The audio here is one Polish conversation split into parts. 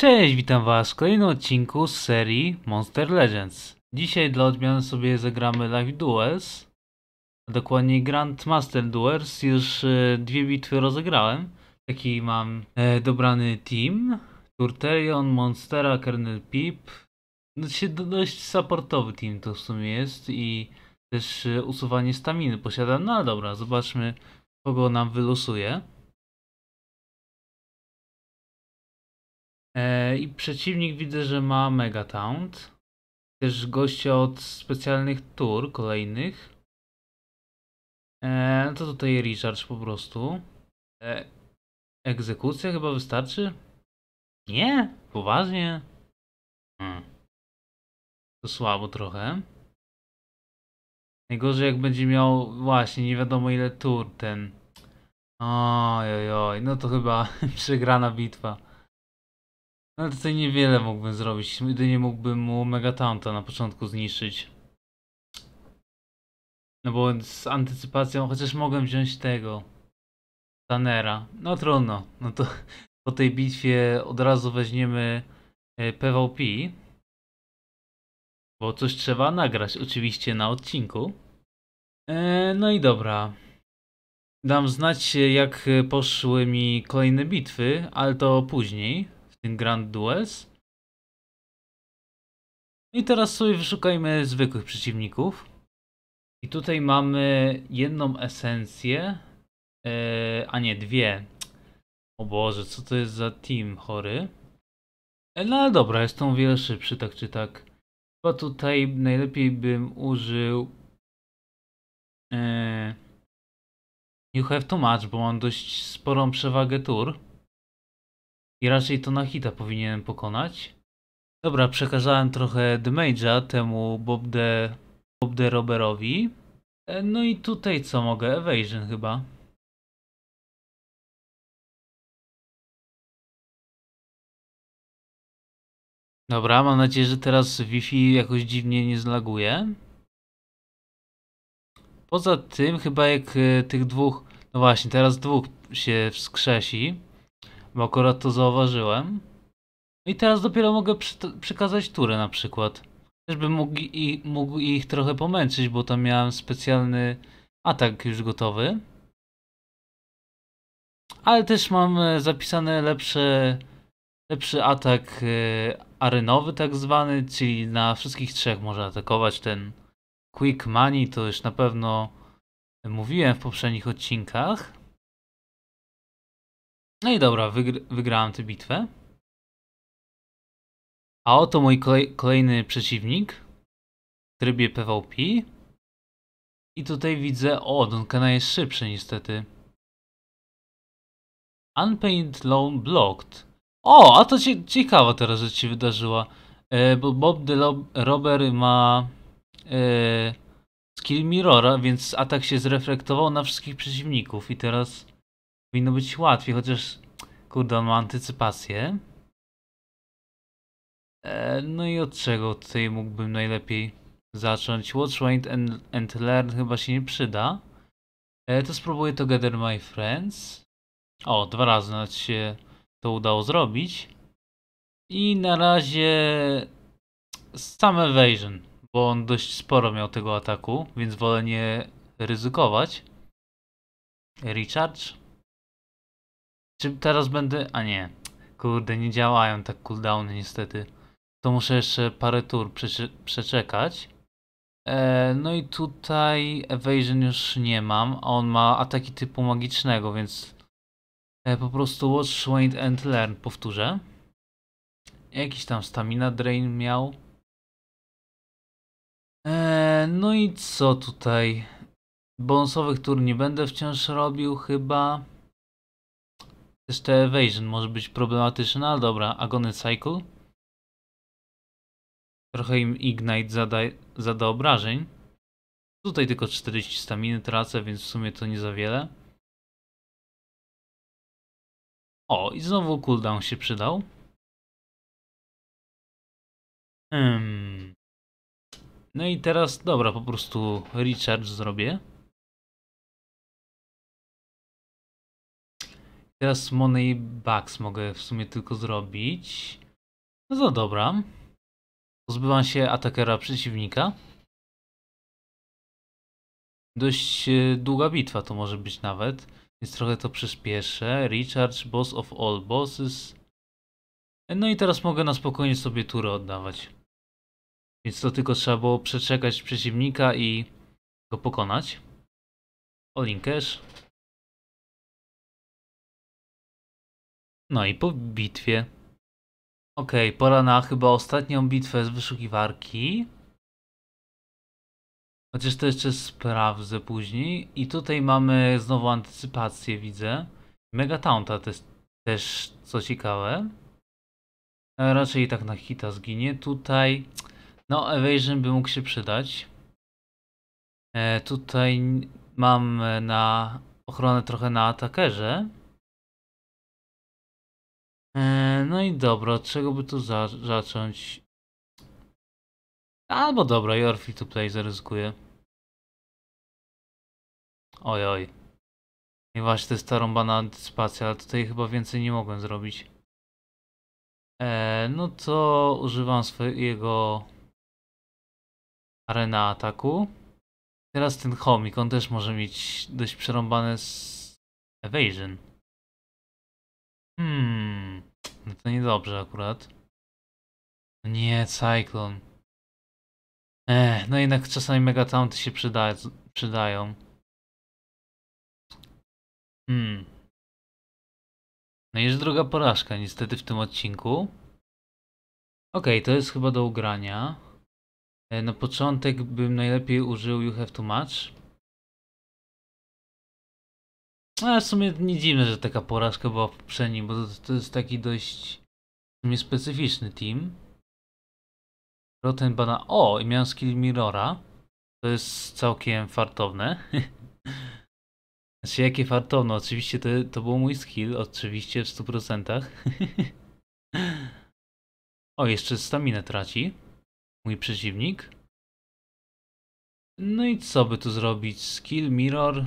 Cześć, witam was w kolejnym odcinku z serii Monster Legends. Dzisiaj dla odmiany sobie zagramy Live Duels, a dokładnie Master Duels. Już e, dwie bitwy rozegrałem. Taki mam e, dobrany team. Turtelion, Monstera, Kernel Pip. No, dość supportowy team to w sumie jest i też e, usuwanie staminy posiada. No dobra, zobaczmy kogo nam wylosuje. E, I przeciwnik widzę, że ma Mega Też goście od specjalnych tur kolejnych. E, no to tutaj Richard po prostu. E, egzekucja chyba wystarczy? Nie, poważnie. Hmm. To słabo trochę. Najgorzej jak będzie miał właśnie nie wiadomo ile tur ten. Ojojoj, no to chyba przegrana bitwa. No, ale tutaj niewiele mógłbym zrobić. Jedynie mógłbym mu Megatanta na początku zniszczyć. No bo z antycypacją chociaż mogłem wziąć tego. Tanera. No trudno. No to po tej bitwie od razu weźmiemy PvP. E, bo coś trzeba nagrać oczywiście na odcinku. Eee, no i dobra. Dam znać jak poszły mi kolejne bitwy, ale to później tym Grand Duels. I teraz sobie wyszukajmy zwykłych przeciwników. I tutaj mamy jedną esencję, yy, a nie dwie. O Boże, co to jest za team chory? E, no ale dobra, jest on wiele szybszy, tak czy tak. Chyba tutaj najlepiej bym użył You e, have too much bo mam dość sporą przewagę tur. I raczej to na hita powinienem pokonać. Dobra, przekazałem trochę damage'a temu Bob de, Bob de Roberowi. E, no i tutaj co mogę? Evasion chyba. Dobra, mam nadzieję, że teraz Wi-Fi jakoś dziwnie nie zlaguje. Poza tym chyba jak e, tych dwóch, no właśnie, teraz dwóch się wskrzesi bo akurat to zauważyłem. I teraz dopiero mogę przekazać turę na przykład. Też bym mógł, i, mógł ich trochę pomęczyć, bo tam miałem specjalny atak już gotowy. Ale też mam e, zapisane lepsze, lepszy atak e, arenowy tak zwany, czyli na wszystkich trzech może atakować ten Quick Money, to już na pewno mówiłem w poprzednich odcinkach. No i dobra, wygr wygrałem tę bitwę. A oto mój kolej kolejny przeciwnik w trybie PvP. I tutaj widzę, o, Duncana jest szybszy niestety. Unpainted Lone Blocked. O, a to ciekawa teraz że się wydarzyła. E, bo Bob the Lob Robber ma e, skill Mirrora, więc atak się zreflektował na wszystkich przeciwników i teraz Powinno być łatwiej, chociaż kurde, on ma antycypację. E, no i od czego tutaj mógłbym najlepiej zacząć? Watch, Wait and, and Learn chyba się nie przyda. E, to spróbuję Together My Friends. O, dwa razy nawet się to udało zrobić. I na razie sam Evasion, bo on dość sporo miał tego ataku, więc wolę nie ryzykować. Recharge. Czy teraz będę... A nie. Kurde, nie działają tak cooldowny niestety. To muszę jeszcze parę tur przeczekać. E, no i tutaj evasion już nie mam, a on ma ataki typu magicznego, więc e, po prostu watch, wait and learn, powtórzę. Jakiś tam stamina drain miał. E, no i co tutaj? Bonusowych tur nie będę wciąż robił chyba. Jeszcze Evasion może być problematyczny, ale dobra. Agony Cycle. Trochę im Ignite zada, zada obrażeń. Tutaj tylko 40 staminy tracę, więc w sumie to nie za wiele. O, i znowu cooldown się przydał. Hmm. No i teraz, dobra, po prostu recharge zrobię. Teraz Money Bucks mogę w sumie tylko zrobić. No to dobra. Pozbywam się atakera przeciwnika. Dość e, długa bitwa to może być nawet, więc trochę to przyspieszę. Recharge, boss of all bosses. No i teraz mogę na spokojnie sobie turę oddawać. Więc to tylko trzeba było przeczekać przeciwnika i go pokonać. All in cash. No i po bitwie. Okej, okay, pora na chyba ostatnią bitwę z wyszukiwarki. Chociaż to jeszcze sprawdzę później. I tutaj mamy znowu antycypację, widzę. Megataunta też, też co ciekawe. A e, raczej tak na hita zginie. Tutaj, no, Evasion by mógł się przydać. E, tutaj mam na ochronę trochę na atakerze. E, no i dobra, od czego by tu za zacząć? Albo dobra, your free to play zaryzykuję. Oj, oj. I właśnie to jest ta rąbana antycypacja, ale tutaj chyba więcej nie mogłem zrobić. Eee, no to używam swojego arena ataku. Teraz ten chomik, on też może mieć dość przerąbane z evasion. Hmm. No to niedobrze akurat. No nie, Cyclone. Ech, no jednak czasami megataunty się przyda przydają. Hmm. No i jest druga porażka niestety w tym odcinku. Okej, okay, to jest chyba do ugrania. E, na początek bym najlepiej użył You Have To Match. No, A w sumie nie dziwne, że taka porażka była w poprzednim, bo to, to jest taki dość w specyficzny team. Rotten Bana. O, i miałem skill Mirrora. To jest całkiem fartowne. znaczy, jakie fartowne? Oczywiście to, to był mój skill, oczywiście w 100%. o, jeszcze staminę traci mój przeciwnik. No i co by tu zrobić? Skill Mirror.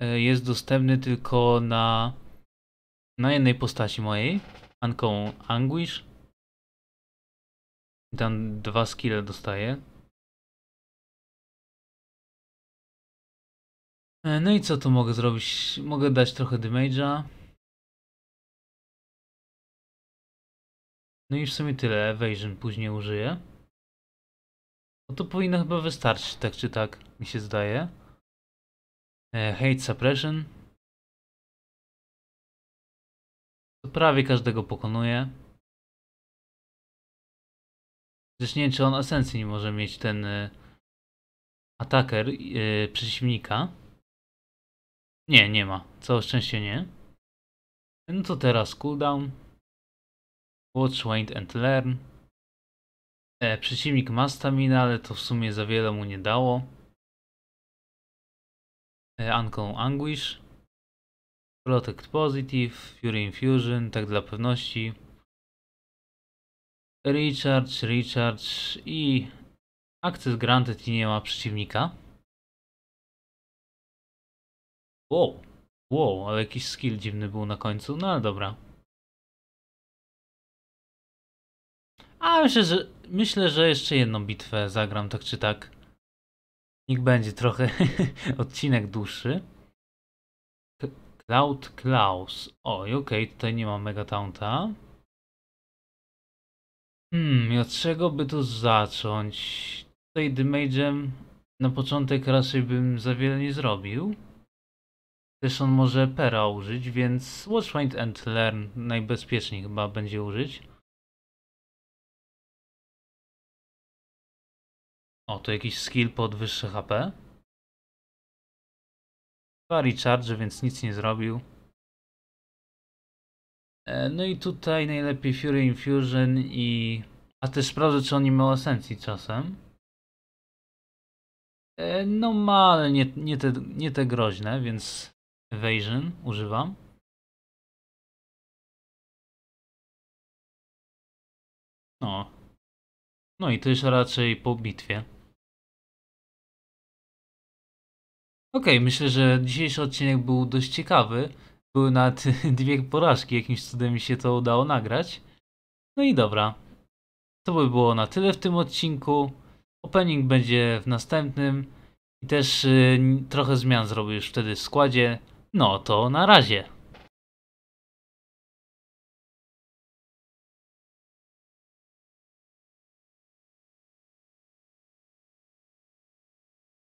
E, jest dostępny tylko na, na jednej postaci mojej, Anką Anguish. Tam dwa skille dostaję. E, no i co tu mogę zrobić? Mogę dać trochę damage'a. No i w sumie tyle. Evasion później użyję. No to powinno chyba wystarczyć, tak czy tak, mi się zdaje. E, hate Suppression. To prawie każdego pokonuje. Przecież nie wiem, czy on esencji nie może mieć ten e, ataker yy, e, przeciwnika. Nie, nie ma. Całe szczęście nie. No to teraz cooldown. Watch, wait and learn. E, przeciwnik ma stamina, ale to w sumie za wiele mu nie dało. E, Uncle Anguish, Protect Positive, Fury Infusion, tak dla pewności, Recharge, Recharge i Access Granted i nie ma przeciwnika. Wow, wow, ale jakiś skill dziwny był na końcu, no ale dobra. A myślę, że, myślę, że jeszcze jedną bitwę zagram tak czy tak. Niech będzie trochę odcinek dłuższy. Cloud Klaus. Oj, okej, okay, tutaj nie ma Megataunta. Hmm, i od czego by tu zacząć? Tutaj Damage'em na początek raczej bym za wiele nie zrobił. Też on może pera użyć, więc watchpoint and Learn najbezpieczniej chyba będzie użyć. O, to jakiś skill pod HP. Dwa recharge, więc nic nie zrobił. E, no i tutaj najlepiej Fury Infusion i... A też sprawdzę, czy on nie ma esencji czasem. E, no ma, ale nie, nie, te, nie te groźne, więc Evasion używam. No. No i to już raczej po bitwie. Okej, okay, myślę, że dzisiejszy odcinek był dość ciekawy. Były nawet dwie porażki, jakimś cudem mi się to udało nagrać. No i dobra. To by było na tyle w tym odcinku. Opening będzie w następnym. I też y, trochę zmian zrobię już wtedy w składzie. No to na razie.